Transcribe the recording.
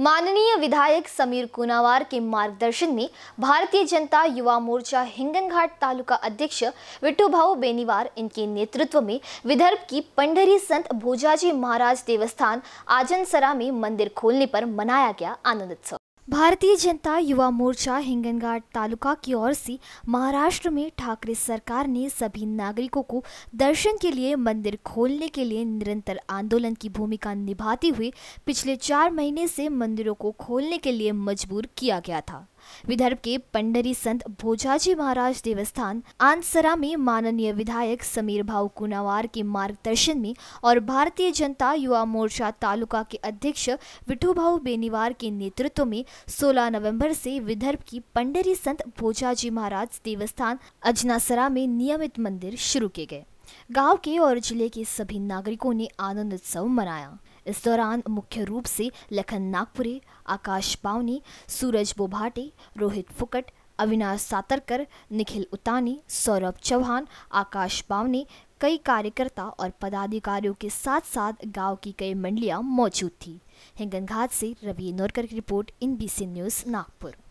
माननीय विधायक समीर कुनावार के मार्गदर्शन में भारतीय जनता युवा मोर्चा हिंगनघाट तालुका अध्यक्ष विट्ठू बेनीवार इनके नेतृत्व में विदर्भ की पंडरी संत भोजाजी महाराज देवस्थान आजनसरा में मंदिर खोलने पर मनाया गया आनंद उत्सव भारतीय जनता युवा मोर्चा हिंगनघाट तालुका की ओर से महाराष्ट्र में ठाकरे सरकार ने सभी नागरिकों को दर्शन के लिए मंदिर खोलने के लिए निरंतर आंदोलन की भूमिका निभाते हुए पिछले चार महीने से मंदिरों को खोलने के लिए मजबूर किया गया था विदर्भ के पंडरी संत भोजाजी महाराज देवस्थान आंसरा में माननीय विधायक समीर भाव कुनावार के मार्गदर्शन में और भारतीय जनता युवा मोर्चा तालुका के अध्यक्ष विठू भाव बेनीवार के नेतृत्व में 16 नवंबर से विदर्भ की पंडरी संत भोजाजी महाराज देवस्थान अजनासरा में नियमित मंदिर शुरू किए गए गांव के और जिले के सभी नागरिकों ने आनंद उत्सव मनाया इस दौरान मुख्य रूप से लखन नागपुरे आकाश पावनी सूरज बोभाटे रोहित फुकट अविनाश सातरकर निखिल उतानी सौरभ चौहान आकाश पावनी कई कार्यकर्ता और पदाधिकारियों के साथ साथ गांव की कई मंडलियां मौजूद थी हिंगन घाट से रवि नोरकर की report in B news Nagpur